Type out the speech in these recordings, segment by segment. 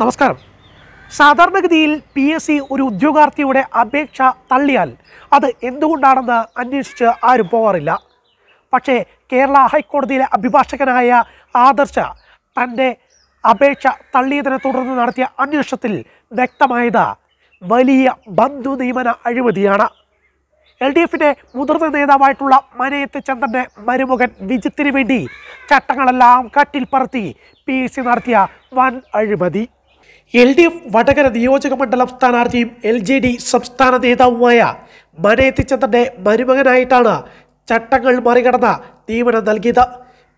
നമസ്കാരം സാധാരണഗതിയിൽ P S C ഒരു ഉദ്യോഗാർത്ഥിയുടെ അപേക്ഷ തള്ളിയാൽ അത് എന്തുകൊണ്ടാണെന്ന് അന്വേഷിച്ച് ആരും പോകാറില്ല പക്ഷേ കേരള ഹൈക്കോടതിയിലെ അഭിഭാഷകനായ ആദർശ തൻ്റെ അപേക്ഷ തള്ളിയതിനെ തുടർന്ന് നടത്തിയ അന്വേഷണത്തിൽ വ്യക്തമായത് വലിയ ബന്ധു നിയമന അഴിമതിയാണ് എൽ ഡി എഫിൻ്റെ മുതിർന്ന നേതാവായിട്ടുള്ള മനയത്ത് ചന്ദ്രൻ്റെ മരുമകൻ വിജിത്തിന് വേണ്ടി ചട്ടങ്ങളെല്ലാം കട്ടിൽ പറത്തി പി നടത്തിയ വൻ അഴിമതി എൽ ഡി എഫ് വടകര നിയോജക മണ്ഡലം സ്ഥാനാർത്ഥിയും എൽ ജെ ഡി സംസ്ഥാന നേതാവുമായ മനയത്തിച്ചന്ദ്രന്റെ മരുമകനായിട്ടാണ് ചട്ടങ്ങൾ മറികടന്ന നിയമനം നൽകിയത്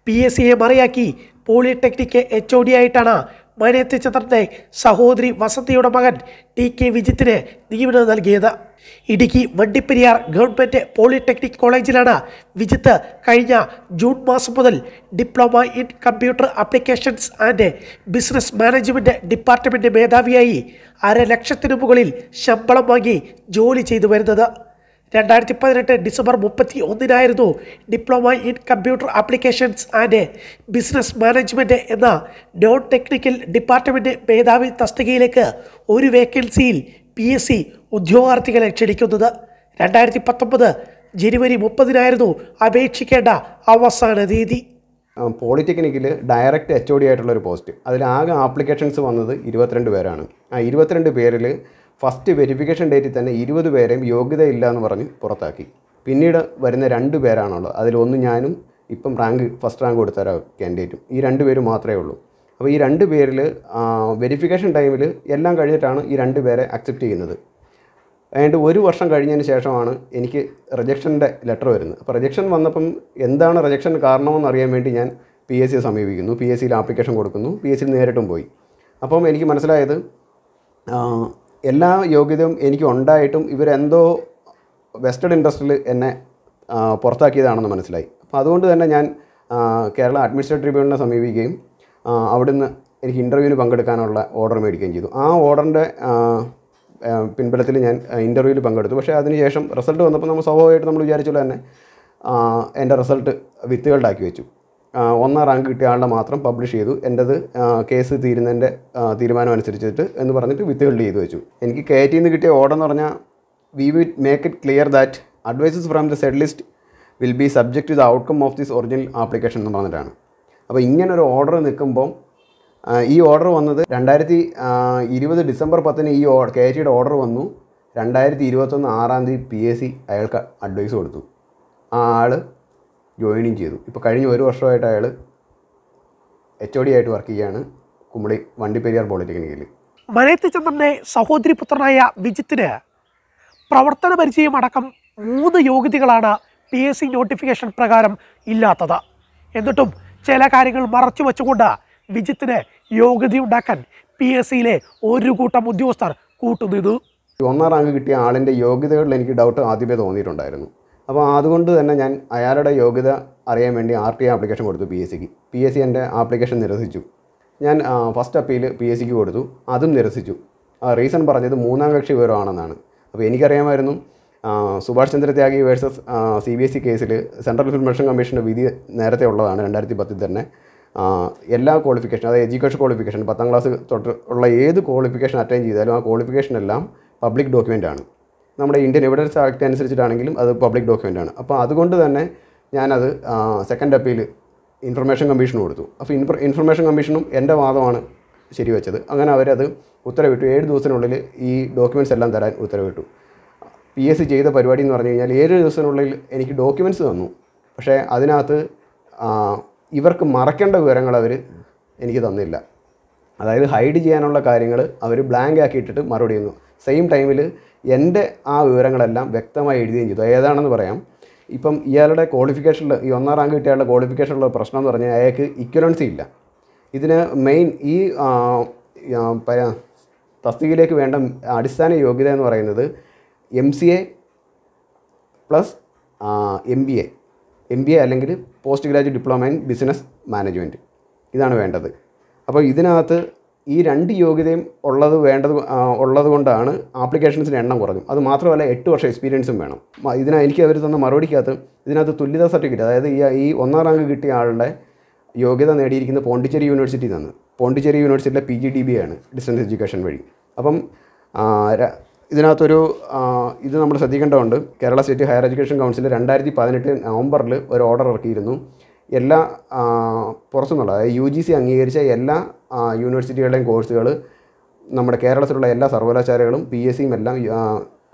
പി എസ് സിയെ മറയാക്കി പോളിടെക്നിക്ക് എച്ച് ഒ ഡി ആയിട്ടാണ് മനയത്തെ ചിത്രത്തെ സഹോദരി വസന്തിയുടെ മകൻ ടി കെ വിജിത്തിന് നിയമനം നൽകിയത് ഇടുക്കി വണ്ടിപ്പെരിയാർ ഗവൺമെൻറ് പോളിടെക്നിക് കോളേജിലാണ് വിജിത്ത് കഴിഞ്ഞ ജൂൺ മാസം മുതൽ diploma in computer applications and business management department മേധാവിയായി അര ലക്ഷത്തിനു മുകളിൽ ശമ്പളം വാങ്ങി ജോലി ചെയ്തു വരുന്നത് രണ്ടായിരത്തി പതിനെട്ട് ഡിസംബർ മുപ്പത്തി ഒന്നിനായിരുന്നു diploma in computer applications and business management എന്ന നോൺ ടെക്നിക്കൽ ഡിപ്പാർട്ട്മെൻറ്റ് മേധാവി തസ്തികയിലേക്ക് ഒരു വേക്കൻസിയിൽ പി എസ് സി ഉദ്യോഗാർത്ഥികളെ ക്ഷണിക്കുന്നത് രണ്ടായിരത്തി പത്തൊമ്പത് ജനുവരി മുപ്പതിനായിരുന്നു അപേക്ഷിക്കേണ്ട അവസാന തീയതി പോളിടെക്നിക്കിൽ ഡയറക്റ്റ് എച്ച് ഒ ഡി ആയിട്ടുള്ളൊരു പോസ്റ്റ് അതിലാകെ ആപ്ലിക്കേഷൻസ് വന്നത് ഇരുപത്തിരണ്ട് പേരാണ് ആ ഇരുപത്തിരണ്ട് പേരിൽ ഫസ്റ്റ് വെരിഫിക്കേഷൻ ഡേറ്റിൽ തന്നെ ഇരുപത് പേരെയും യോഗ്യതയില്ല എന്ന് പറഞ്ഞ് പുറത്താക്കി പിന്നീട് വരുന്ന രണ്ട് പേരാണുള്ളത് അതിലൊന്ന് ഞാനും ഇപ്പം റാങ്ക് ഫസ്റ്റ് റാങ്ക് കൊടുത്ത ഒരു കാൻഡിഡേറ്റും ഈ രണ്ട് പേര് മാത്രമേ ഉള്ളൂ അപ്പോൾ ഈ രണ്ട് പേരിൽ വെരിഫിക്കേഷൻ ടൈമിൽ എല്ലാം കഴിഞ്ഞിട്ടാണ് ഈ രണ്ട് പേരെ അക്സെപ്റ്റ് ചെയ്യുന്നത് അതുകൊണ്ട് ഒരു വർഷം കഴിഞ്ഞതിന് ശേഷമാണ് എനിക്ക് റിജക്ഷൻ്റെ ലെറ്റർ വരുന്നത് അപ്പോൾ റിജക്ഷൻ വന്നപ്പം എന്താണ് റിജക്ഷൻ കാരണമെന്ന് അറിയാൻ വേണ്ടി ഞാൻ പി എസ് സിയെ സമീപിക്കുന്നു പി എസ് സിയിൽ ആപ്ലിക്കേഷൻ കൊടുക്കുന്നു പി എസ് സിയിൽ നേരിട്ടും പോയി അപ്പം എനിക്ക് മനസ്സിലായത് എല്ലാ യോഗ്യതയും എനിക്ക് ഉണ്ടായിട്ടും ഇവരെന്തോ വെസ്റ്റേൺ ഇൻട്രസ്റ്റിൽ എന്നെ പുറത്താക്കിയതാണെന്ന് മനസ്സിലായി അപ്പോൾ അതുകൊണ്ട് തന്നെ ഞാൻ കേരള അഡ്മിനിസ്ട്രേറ്റീവ് ട്രിബ്യൂണലിനെ സമീപിക്കുകയും അവിടുന്ന് എനിക്ക് ഇൻ്റർവ്യൂവിന് പങ്കെടുക്കാനുള്ള ഓർഡർ മേടിക്കുകയും ചെയ്തു ആ ഓർഡറിൻ്റെ പിൻബലത്തിൽ ഞാൻ ഇൻ്റർവ്യൂവിൽ പങ്കെടുത്തു പക്ഷേ അതിനുശേഷം റിസൾട്ട് വന്നപ്പോൾ നമ്മൾ സ്വാഭാവികമായിട്ട് നമ്മൾ വിചാരിച്ചുള്ള തന്നെ എൻ്റെ റിസൾട്ട് ആക്കി വെച്ചു ഒന്നാം റാങ്ക് കിട്ടിയ ആളുടെ മാത്രം പബ്ലിഷ് ചെയ്തു എൻ്റെത് കേസ് തീരുന്നതിൻ്റെ തീരുമാനം അനുസരിച്ചിട്ട് എന്ന് പറഞ്ഞിട്ട് വിത്തുകളിൽ ചെയ്തു വെച്ചു എനിക്ക് കെ ടി നിന്ന് കിട്ടിയ ഓർഡർ എന്ന് പറഞ്ഞാൽ we will make it clear that advises from the said list will be subject to the outcome of this original application എന്ന് പറഞ്ഞിട്ടാണ് അപ്പോൾ ഇങ്ങനൊരു ഓർഡർ നിൽക്കുമ്പം ഈ ഓർഡർ വന്നത് രണ്ടായിരത്തി ഇരുപത് ഡിസംബർ പത്തിന് ഈ കെ ടിയുടെ ഓർഡർ വന്നു രണ്ടായിരത്തി ഇരുപത്തൊന്ന് ആറാം തീയതി പി എസ് സി അയാൾക്ക് അഡ്വൈസ് കൊടുത്തു ആ ആൾ ജോയിനിങ് ചെയ്തു ഇപ്പോൾ കഴിഞ്ഞ ഒരു വർഷമായിട്ട് അയാൾ എച്ച് ഒ ഡി ആയിട്ട് വർക്ക് ചെയ്യുകയാണ് കുമ്പളി വണ്ടിപ്പെരിയാർ പോളിടെക്നിക്കിൽ മനയത്തി ചന്ദ്രൻ്റെ സഹോദരി പുത്രനായ വിജിത്തിന് പ്രവർത്തന പരിചയം അടക്കം മൂന്ന് യോഗ്യതകളാണ് പി എസ് സി നോട്ടിഫിക്കേഷൻ പ്രകാരം ഇല്ലാത്തത് എന്നിട്ടും ചില കാര്യങ്ങൾ മറച്ചു വച്ചുകൊണ്ട് വിജിത്തിന് യോഗ്യതയുണ്ടാക്കാൻ പി എസ് സിയിലെ ഒരു കൂട്ടം ഉദ്യോഗസ്ഥർ കൂട്ടുനിന്നു ഒന്നാം റാങ്ക് കിട്ടിയ ആളിൻ്റെ യോഗ്യതകളിൽ എനിക്ക് ഡൗട്ട് ആദ്യമേ തോന്നിയിട്ടുണ്ടായിരുന്നു അപ്പോൾ അതുകൊണ്ട് തന്നെ ഞാൻ അയാളുടെ യോഗ്യത അറിയാൻ വേണ്ടി ആർ ടി ആപ്ലിക്കേഷൻ കൊടുത്തു പി എസ് സിക്ക് പി എസ് സി എൻ്റെ ആപ്ലിക്കേഷൻ നിരസിച്ചു ഞാൻ ഫസ്റ്റ് അപ്പീൽ പി എസ് സിക്ക് കൊടുത്തു അതും നിരസിച്ചു റീസൺ പറഞ്ഞത് മൂന്നാം കക്ഷി വിവരമാണെന്നാണ് അപ്പോൾ എനിക്കറിയാമായിരുന്നു Subhash Chandra Tyagi versus C B S E കേസിൽ സെൻട്രൽ ഇൻഫർമേഷൻ കമ്മീഷൻ്റെ വിധി നേരത്തെ ഉള്ളതാണ് രണ്ടായിരത്തി പത്തിൽ തന്നെ എല്ലാ ക്വാളിഫിക്കേഷൻ അതായത് എഡ്യൂക്കേഷൻ ക്വാളിഫിക്കേഷൻ പത്താം ക്ലാസ് തൊട്ട് ഉള്ള ഏത് ക്വാളിഫിക്കേഷൻ അറ്റൈൻ ചെയ്താലും ആ ക്വാളിഫിക്കേഷൻ എല്ലാം പബ്ലിക് ഡോക്യുമെൻ്റ് ആണ് നമ്മുടെ ഇന്ത്യൻ എവിഡൻസ് ആക്ട് അനുസരിച്ചിട്ടാണെങ്കിലും അത് പബ്ലിക് ഡോക്യുമെൻ്റ് ആണ് അപ്പോൾ അതുകൊണ്ട് തന്നെ ഞാനത് സെക്കൻഡ് അപ്പീൽ ഇൻഫർമേഷൻ കമ്മീഷൻ കൊടുത്തു അപ്പോൾ ഇൻഫർ ഇൻഫർമേഷൻ കമ്മീഷനും എൻ്റെ വാദമാണ് ശരിവെച്ചത് അങ്ങനെ അവരത് ഉത്തരവിട്ടു ഏഴ് ദിവസത്തിനുള്ളിൽ ഈ ഡോക്യുമെൻറ്റ്സ് എല്ലാം തരാൻ ഉത്തരവിട്ടു പി എസ് സി ചെയ്ത പരിപാടി എന്ന് പറഞ്ഞു കഴിഞ്ഞാൽ ഏഴ് ദിവസത്തിനുള്ളിൽ എനിക്ക് ഡോക്യുമെൻസ് തന്നു പക്ഷേ അതിനകത്ത് ഇവർക്ക് മറക്കേണ്ട വിവരങ്ങൾ അവർ എനിക്ക് തന്നില്ല അതായത് ഹൈഡ് ചെയ്യാനുള്ള കാര്യങ്ങൾ അവർ ബ്ലാങ്ക് ആക്കിയിട്ടിട്ട് മറുപടി തന്നു സെയിം ടൈമിൽ എൻ്റെ ആ വിവരങ്ങളെല്ലാം വ്യക്തമായി എഴുതുകയും ചെയ്തു ഏതാണെന്ന് പറയാം ഇപ്പം ഇയാളുടെ ക്വാളിഫിക്കേഷനിൽ ഈ ഒന്നാം റാങ്ക് കിട്ടിയാളുടെ ക്വാളിഫിക്കേഷനുള്ള പ്രശ്നം എന്ന് പറഞ്ഞാൽ അയാൾക്ക് ഇക്വലൻസി ഇല്ല ഇതിന് മെയിൻ ഈ തസ്തികയിലേക്ക് വേണ്ട അടിസ്ഥാന യോഗ്യത എന്ന് പറയുന്നത് M C A plus M B A M B A അല്ലെങ്കിൽ post graduate diploma in business management ഇതാണ് വേണ്ടത് അപ്പോൾ ഇതിനകത്ത് ഈ രണ്ട് യോഗ്യതയും ഉള്ളത് വേണ്ടത് ഉള്ളതുകൊണ്ടാണ് ആപ്ലിക്കേഷൻസിൻ്റെ എണ്ണം കുറഞ്ഞു അത് മാത്രമല്ല എട്ട് വർഷം എക്സ്പീരിയൻസും വേണം ഇതിനാ എനിക്ക് അവർ തന്ന മറുപടിക്കകത്ത് ഇതിനകത്ത് തുല്യതാ സർട്ടിഫിക്കറ്റ് അതായത് ഈ ഈ ഒന്നാം റാങ്ക് കിട്ടിയ ആളുടെ യോഗ്യത നേടിയിരിക്കുന്ന പോണ്ടിച്ചേരി യൂണിവേഴ്സിറ്റി നിന്ന് പോണ്ടിച്ചേരി യൂണിവേഴ്സിറ്റിയിലെ പി ജി ഡി ബി ആണ് ഡിസ്റ്റൻസ് എഡ്യൂക്കേഷൻ വഴി അപ്പം ഇതിനകത്തൊരു ഇത് നമ്മൾ ശ്രദ്ധിക്കേണ്ടതുണ്ട് Kerala state higher education council രണ്ടായിരത്തി പതിനെട്ട് നവംബറിൽ ഒരു ഓർഡർ ഇറക്കിയിരുന്നു എല്ലാ പുറത്തുനിന്നുള്ള അതായത് യു ജി സി അംഗീകരിച്ച എല്ലാ യൂണിവേഴ്സിറ്റികളുടെയും കോഴ്സുകൾ നമ്മുടെ കേരളത്തിലുള്ള എല്ലാ സർവകലാശാലകളും പി എസ് സിയും എല്ലാം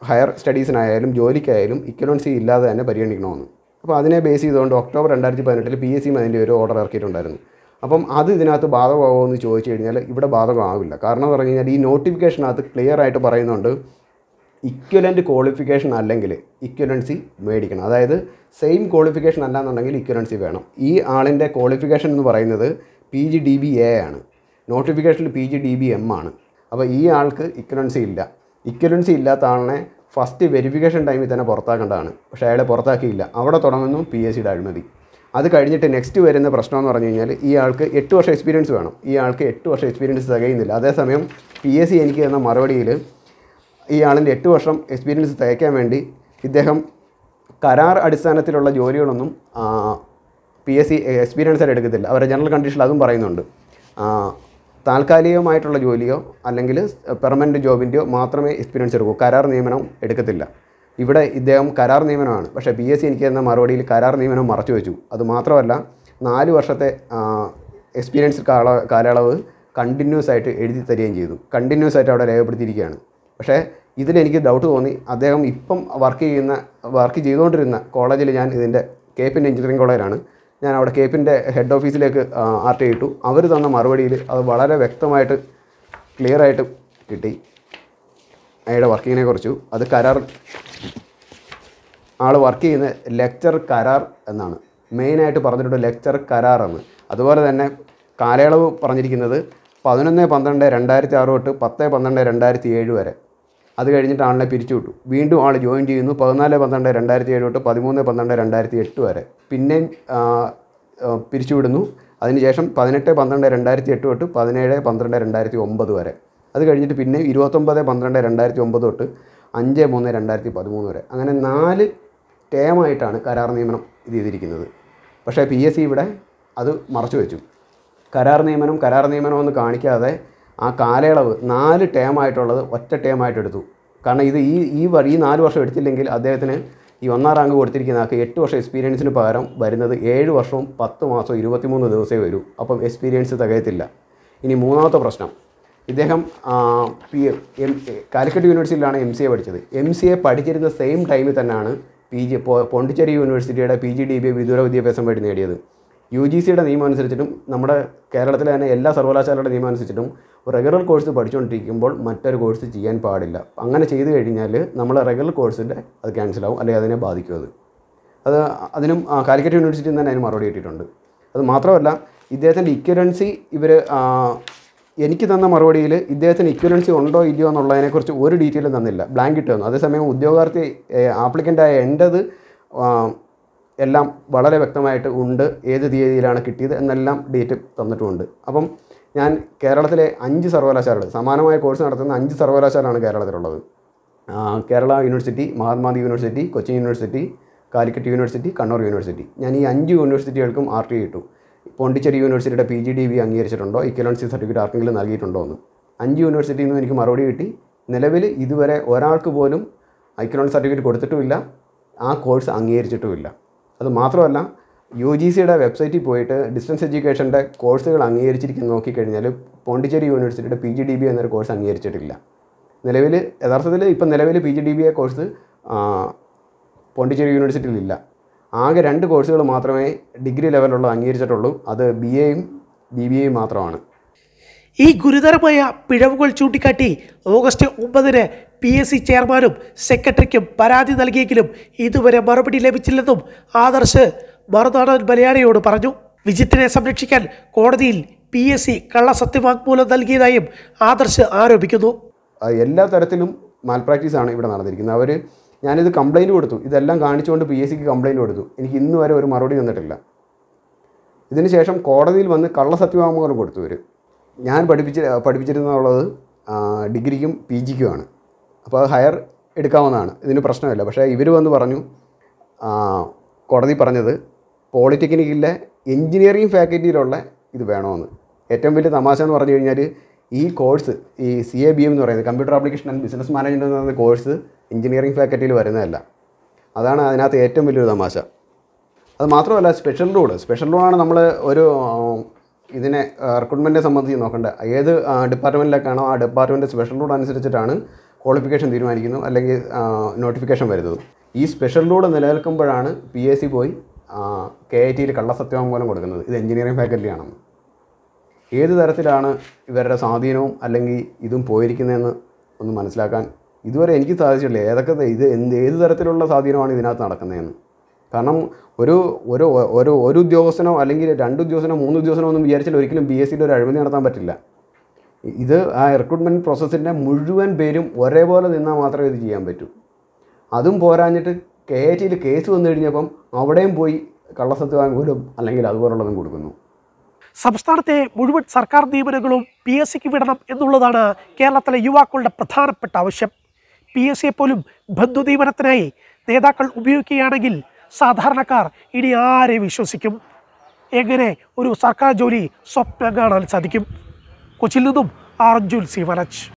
ഹയർ സ്റ്റഡീസിനായാലും ജോലിക്കായാലും ഇക്വലൻസി ഇല്ലാതെ തന്നെ പരിഗണിക്കണമെന്ന് അപ്പോൾ അതിനെ ബേസ് ചെയ്തുകൊണ്ട് ഒക്ടോബർ രണ്ടായിരത്തി പതിനെട്ടിൽ പി എസ് സിയും അതിൻ്റെ ഒരു ഓർഡർ ഇറക്കിയിട്ടുണ്ടായിരുന്നു അപ്പം അത് ഇതിനകത്ത് ബാധകമാകുമോ എന്ന് ചോദിച്ചു കഴിഞ്ഞാൽ ഇവിടെ ബാധകമാവില്ല കാരണം എന്ന് പറഞ്ഞു കഴിഞ്ഞാൽ ഈ നോട്ടിഫിക്കേഷനകത്ത് ക്ലിയർ ആയിട്ട് പറയുന്നുണ്ട് ഇക്വലൻ്റ് ക്വാളിഫിക്കേഷൻ അല്ലെങ്കിൽ ഇക്വലൻസി മേടിക്കണം അതായത് സെയിം ക്വാളിഫിക്കേഷൻ അല്ലാന്നുണ്ടെങ്കിൽ ഇക്വലൻസി വേണം ഈ ആളിൻ്റെ ക്വാളിഫിക്കേഷൻ എന്ന് പറയുന്നത് P G D B A ആണ് നോട്ടിഫിക്കേഷനിൽ P G D B M ആണ് അപ്പോൾ ഈ ആൾക്ക് ഇക്വലൻസി ഇല്ല ഇക്വലൻസി ഇല്ലാത്ത ആളിനെ ഫസ്റ്റ് വെരിഫിക്കേഷൻ ടൈമിൽ തന്നെ പുറത്താക്കേണ്ടതാണ് പക്ഷേ അയാളെ പുറത്താക്കിയില്ല അവിടെ തുടങ്ങുന്നു പി എസ് സിയുടെ അഴിമതി അത് കഴിഞ്ഞിട്ട് നെക്സ്റ്റ് വരുന്ന പ്രശ്നം എന്ന് പറഞ്ഞു കഴിഞ്ഞാൽ ഈ ആൾക്ക് എട്ട് വർഷം എക്സ്പീരിയൻസ് വേണം ഈ ആൾക്ക് എട്ട് വർഷം എക്സ്പീരിയൻസ് തികയുന്നില്ല അതേസമയം പി എസ് സി എനിക്ക് തന്ന മറുപടിയിൽ ഈ ആളിൻ്റെ എട്ട് വർഷം എക്സ്പീരിയൻസ് തയ്ക്കാൻ വേണ്ടി ഇദ്ദേഹം കരാർ അടിസ്ഥാനത്തിലുള്ള ജോലികളൊന്നും പി എസ് സി എക്സ്പീരിയൻസ് ആയിട്ട് എടുക്കത്തില്ല അവരുടെ ജനറൽ കണ്ടീഷനിൽ അതും പറയുന്നുണ്ട് താൽക്കാലികമായിട്ടുള്ള ജോലിയോ അല്ലെങ്കിൽ പെർമനൻറ്റ് ജോബിൻ്റെയോ മാത്രമേ എക്സ്പീരിയൻസ് എടുക്കൂ കരാർ നിയമനം എടുക്കത്തില്ല ഇവിടെ ഇദ്ദേഹം കരാർ നിയമനമാണ് പക്ഷേ പി എസ് സി എനിക്ക് എന്ന മറുപടിയിൽ കരാർ നിയമനം മറച്ചു വെച്ചു അത് മാത്രമല്ല നാല് വർഷത്തെ എക്സ്പീരിയൻസ് കാല കാലയളവ് കണ്ടിന്യൂസ് ആയിട്ട് എഴുതി തരികയും ചെയ്തു കണ്ടിന്യൂസ് ആയിട്ട് അവിടെ രേഖപ്പെടുത്തിയിരിക്കുകയാണ് പക്ഷേ ഇതിലെനിക്ക് ഡൗട്ട് തോന്നി അദ്ദേഹം ഇപ്പം വർക്ക് ചെയ്യുന്ന വർക്ക് ചെയ്തുകൊണ്ടിരുന്ന കോളേജിൽ ഞാൻ ഇതിൻ്റെ കേപ്പിൻ എഞ്ചിനീയറിംഗ് കോളേജിലാണ് ഞാൻ അവിടെ കേപ്പിൻ്റെ ഹെഡ് ഓഫീസിലേക്ക് ആർ ടി ഇട്ടു അവർ തന്ന മറുപടിയിൽ അത് വളരെ വ്യക്തമായിട്ട് ക്ലിയർ ആയിട്ട് കിട്ടി അയാളുടെ വർക്കിങ്ങിനെ കുറിച്ചു അത് കരാർ ആൾ വർക്ക് ചെയ്യുന്ന ലെക്ചർ കരാർ എന്നാണ് മെയിനായിട്ട് പറഞ്ഞിട്ടുണ്ട് ലെക്ചർ കരാർ എന്ന് അതുപോലെ തന്നെ കാലയളവ് പറഞ്ഞിരിക്കുന്നത് പതിനൊന്ന് പന്ത്രണ്ട് രണ്ടായിരത്തി ആറ് തൊട്ട് പത്ത് പന്ത്രണ്ട് രണ്ടായിരത്തി ഏഴ് വരെ അത് കഴിഞ്ഞിട്ടാണ് ആളിനെ പിരിച്ചു വിട്ടു വീണ്ടും ആൾ ജോയിൻ ചെയ്യുന്നു പതിനാല് പന്ത്രണ്ട് രണ്ടായിരത്തി ഏഴ് തൊട്ട് പതിമൂന്ന് പന്ത്രണ്ട് രണ്ടായിരത്തി എട്ട് വരെ പിന്നെയും പിരിച്ചുവിടുന്നു അതിനുശേഷം പതിനെട്ട് പന്ത്രണ്ട് രണ്ടായിരത്തി എട്ട് തൊട്ട് പതിനേഴ് പന്ത്രണ്ട് രണ്ടായിരത്തി ഒമ്പത് വരെ അത് കഴിഞ്ഞിട്ട് പിന്നെ ഇരുപത്തൊമ്പത് പന്ത്രണ്ട് രണ്ടായിരത്തി ഒമ്പത് തൊട്ട് അഞ്ച് മൂന്ന് രണ്ടായിരത്തി പതിമൂന്ന് വരെ അങ്ങനെ നാല് ടേമായിട്ടാണ് കരാർ നിയമനം ഇത് ചെയ്തിരിക്കുന്നത് പക്ഷേ പി എസ് സി ഇവിടെ അത് മറച്ചു വെച്ചു കരാർ നിയമനം കരാർ നിയമനം എന്ന് കാണിക്കാതെ ആ കാലയളവ് നാല് ടേം ആയിട്ടുള്ളത് ഒറ്റ ടേം ആയിട്ട് എടുത്തു കാരണം ഇത് ഈ ഈ ഈ നാല് വർഷം എടുത്തില്ലെങ്കിൽ അദ്ദേഹത്തിന് ഈ ഒന്നാം റാങ്ക് കൊടുത്തിരിക്കുന്ന ആൾക്ക് എട്ട് വർഷം എക്സ്പീരിയൻസിന് പകരം വരുന്നത് ഏഴ് വർഷവും പത്ത് മാസവും ഇരുപത്തിമൂന്ന് ദിവസമേ വരൂ അപ്പം എക്സ്പീരിയൻസ് തികയത്തില്ല ഇനി മൂന്നാമത്തെ പ്രശ്നം ഇദ്ദേഹം പി എം കാലിക്കറ്റ് യൂണിവേഴ്സിറ്റിയിലാണ് എം സി എ പഠിച്ചത് എം സി എ പഠിച്ചിരുന്ന സെയിം ടൈമിൽ തന്നെയാണ് പി ജി പോണ്ടിച്ചേരി യൂണിവേഴ്സിറ്റിയുടെ പി ജി ഡി ബി വിദൂര വിദ്യാഭ്യാസം വേണ്ടി നേടിയത് യു ജി സിയുടെ നിയമം അനുസരിച്ചിട്ടും നമ്മുടെ കേരളത്തിലെ തന്നെ എല്ലാ സർവകലാശാലയുടെ നിയമം അനുസരിച്ചിട്ടും റെഗുലർ കോഴ്സ് പഠിച്ചുകൊണ്ടിരിക്കുമ്പോൾ മറ്റൊരു കോഴ്സ് ചെയ്യാൻ പാടില്ല അങ്ങനെ ചെയ്തു കഴിഞ്ഞാൽ നമ്മൾ റെഗുലർ കോഴ്സിൻ്റെ അത് ക്യാൻസലാവും അല്ലെങ്കിൽ അതിനെ ബാധിക്കും അത് അത് അതിനും കാലിക്കറ്റ് യൂണിവേഴ്സിറ്റിയിൽ തന്നെ അതിന് മറുപടി കിട്ടിയിട്ടുണ്ട് അത് മാത്രമല്ല ഇദ്ദേഹത്തിൻ്റെ ഇക്വലൻസി ഇവർ എനിക്ക് തന്ന മറുപടിയിൽ ഇദ്ദേഹത്തിന് ഇക്വലൻസി ഉണ്ടോ ഇല്ലയോ എന്നുള്ളതിനെക്കുറിച്ച് ഒരു ഡീറ്റെയിലും തന്നില്ല ബ്ലാങ്ക് ഇട്ട് തന്നു അതേസമയം ഉദ്യോഗാർത്ഥി ആപ്ലിക്കൻ്റായ എൻ്റെത് എല്ലാം വളരെ വ്യക്തമായിട്ട് ഉണ്ട് ഏത് തീയതിയിലാണ് കിട്ടിയത് എന്നെല്ലാം ഡേറ്റ് തന്നിട്ടുമുണ്ട് അപ്പം ഞാൻ കേരളത്തിലെ അഞ്ച് സർവകലാശാലകൾ സമാനമായ കോഴ്സ് നടത്തുന്ന അഞ്ച് സർവകലാശാലയാണ് കേരളത്തിലുള്ളത് Kerala university Mahatma university Cochin university Calicut university Kannur university ഞാൻ ഈ അഞ്ച് യൂണിവേഴ്സിറ്റികൾക്കും ആർ ടി കിട്ടു പോണ്ടിച്ചേരി യൂണിവേഴ്സിറ്റിയുടെ പി ജി ഡി വി അംഗീകരിച്ചിട്ടുണ്ടോ ഇക്വലൻസി സർട്ടിഫിക്കറ്റ് ആർക്കെങ്കിലും നൽകിയിട്ടുണ്ടോ എന്ന് അഞ്ച് യൂണിവേഴ്സിറ്റിയിൽ നിന്ന് എനിക്ക് മറുപടി കിട്ടി നിലവിൽ ഇതുവരെ ഒരാൾക്ക് പോലും ഐക്കലോൺ സർട്ടിഫിക്കറ്റ് കൊടുത്തിട്ടുമില്ല ആ കോഴ്സ് അംഗീകരിച്ചിട്ടുമില്ല അത് മാത്രമല്ല യു ജി സിയുടെ വെബ്സൈറ്റിൽ പോയിട്ട് ഡിസ്റ്റൻസ് എഡ്യൂക്കേഷൻ്റെ കോഴ്സുകൾ അംഗീകരിച്ചിരിക്കുന്ന നോക്കിക്കഴിഞ്ഞാൽ പോണ്ടിച്ചേരി യൂണിവേഴ്സിറ്റിയുടെ പി ജി ഡി ബി എന്നൊരു കോഴ്സ് അംഗീകരിച്ചിട്ടില്ല നിലവിൽ യഥാർത്ഥത്തിൽ ഇപ്പം നിലവിൽ P G D B A course Pondicherry യൂണിവേഴ്സിറ്റിയിലില്ല ആകെ രണ്ട് കോഴ്സുകൾ മാത്രമേ ഡിഗ്രി ലെവലുള്ള അംഗീകരിച്ചിട്ടുള്ളൂ അത് ബി എയും ബി ബി എയും മാത്രമാണ് ഈ ഗുരുതരമായ പിഴവുകൾ ചൂണ്ടിക്കാട്ടി ഓഗസ്റ്റ് ഒമ്പതിന് പി എസ് സി ചെയർമാനും സെക്രട്ടറിക്കും പരാതി നൽകിയെങ്കിലും ഇതുവരെ മറുപടി ലഭിച്ചില്ലെന്നും ആദർശ് മറുനാടൻ മലയാളിയോട് പറഞ്ഞു വിജിത്തിനെ സംരക്ഷിക്കാൻ കോടതിയിൽ പി എസ് സി കള്ളസത്യവാങ്മൂലം നൽകിയതായും ആദർശ് ആരോപിക്കുന്നു എല്ലാ തരത്തിലും മാൽ പ്രാക്ടീസ് ആണ് ഇവിടെ നടന്നിരിക്കുന്നത് അവർ ഞാനിത് കംപ്ലൈൻറ്റ് കൊടുത്തു ഇതെല്ലാം കാണിച്ചുകൊണ്ട് പി എസ് സിക്ക് കംപ്ലൈൻറ്റ് കൊടുത്തു എനിക്ക് ഇന്നുവരെ വരെ ഒരു മറുപടി തന്നിട്ടില്ല ഇതിനുശേഷം കോടതിയിൽ വന്ന് കള്ളസത്യവാങ്മൂലം കൊടുത്തു വരും ഞാൻ പഠിപ്പിച്ച പഠിപ്പിച്ചിരുന്നുള്ളത് ഡിഗ്രിക്കും പി ജിക്കുമാണ് അപ്പോൾ അത് ഹയർ എടുക്കാവുന്നതാണ് ഇതിന് പ്രശ്നമില്ല പക്ഷേ ഇവർ വന്ന് പറഞ്ഞു കോടതി പറഞ്ഞത് പോളിടെക്നിക്കിലെ എഞ്ചിനീയറിംഗ് ഫാക്കൽറ്റിയിലുള്ള ഇത് വേണമെന്ന് ഏറ്റവും വലിയ തമാശ എന്ന് പറഞ്ഞു കഴിഞ്ഞാൽ ഈ കോഴ്സ് ഈ സി എ ബി എം എന്ന് പറയുന്നത് computer application and business management എന്ന് പറയുന്ന കോഴ്സ് എഞ്ചിനീയറിംഗ് ഫാക്കൽറ്റിയിൽ വരുന്നതല്ല അതാണ് അതിനകത്ത് ഏറ്റവും വലിയൊരു തമാശ അത് മാത്രമല്ല സ്പെഷ്യൽ റൂൾ സ്പെഷ്യൽ റൂളാണ് നമ്മൾ ഒരു ഇതിനെ റിക്രൂട്ട്മെൻറ്റിനെ സംബന്ധിച്ച് നോക്കേണ്ട ഏത് ഡിപ്പാർട്ട്മെൻറ്റിലേക്കാണോ ആ ഡിപ്പാർട്ട്മെൻറ്റ് സ്പെഷ്യൽ റൂൾ അനുസരിച്ചിട്ടാണ് ക്വാളിഫിക്കേഷൻ തീരുമാനിക്കുന്നത് അല്ലെങ്കിൽ നോട്ടിഫിക്കേഷൻ വരുന്നത് ഈ സ്പെഷ്യൽ റൂൾ നിലനിൽക്കുമ്പോഴാണ് പി എസ് സി പോയി കെ ഐ ടിയിൽ കള്ളസത്യവാങ്മൂലം കൊടുക്കുന്നത് ഇത് എഞ്ചിനീയറിംഗ് ഫാക്കൽറ്റിയാണെന്ന് ഏത് തരത്തിലാണ് ഇവരുടെ സ്വാധീനവും അല്ലെങ്കിൽ ഇതും പോയിരിക്കുന്നതെന്ന് ഒന്ന് മനസ്സിലാക്കാൻ ഇതുവരെ എനിക്ക് സാധിച്ചിട്ടില്ല ഏതൊക്കെ ഇത് എന്ത് ഏത് തരത്തിലുള്ള സ്വാധീനമാണ് ഇതിനകത്ത് നടക്കുന്നതെന്ന് കാരണം ഒരു ഒരു ഒരു ഒരു ഉദ്യോഗസ്ഥനോ അല്ലെങ്കിൽ രണ്ട് ഉദ്യോഗസ്ഥനോ മൂന്ന് ഉദ്യോഗസ്ഥനോ ഒന്നും വിചാരിച്ചാൽ ഒരിക്കലും ബി എസ് സിയുടെ ഒരു അഴിമതി നടത്താൻ പറ്റില്ല ഇത് ആ റിക്രൂട്ട്മെൻറ്റ് പ്രോസസ്സിൻ്റെ മുഴുവൻ പേരും ഒരേപോലെ നിന്നാൽ മാത്രമേ ഇത് ചെയ്യാൻ പറ്റൂ അതും പോരാഞ്ഞിട്ട് കെ എ ടിയിൽ കേസ് വന്നു കഴിഞ്ഞപ്പം അവിടെയും പോയി കള്ളസത്ത് വാങ്ങലും അല്ലെങ്കിൽ അതുപോലുള്ളതും കൊടുക്കുന്നു സംസ്ഥാനത്തെ മുഴുവൻ സർക്കാർ നിയമനങ്ങളും പി എസ് സിക്ക് വിടണം എന്നുള്ളതാണ് കേരളത്തിലെ യുവാക്കളുടെ പ്രധാനപ്പെട്ട ആവശ്യം പി എസ് സിയെ പോലും ബന്ധു നിയമനത്തിനായി നേതാക്കൾ ഉപയോഗിക്കുകയാണെങ്കിൽ സാധാരണക്കാർ ഇനി ആരെ വിശ്വസിക്കും എങ്ങനെ ഒരു സർക്കാർ ജോലി സ്വപ്നം കാണാൻ സാധിക്കും കൊച്ചിയിൽ നിന്നും അർജുൻ സി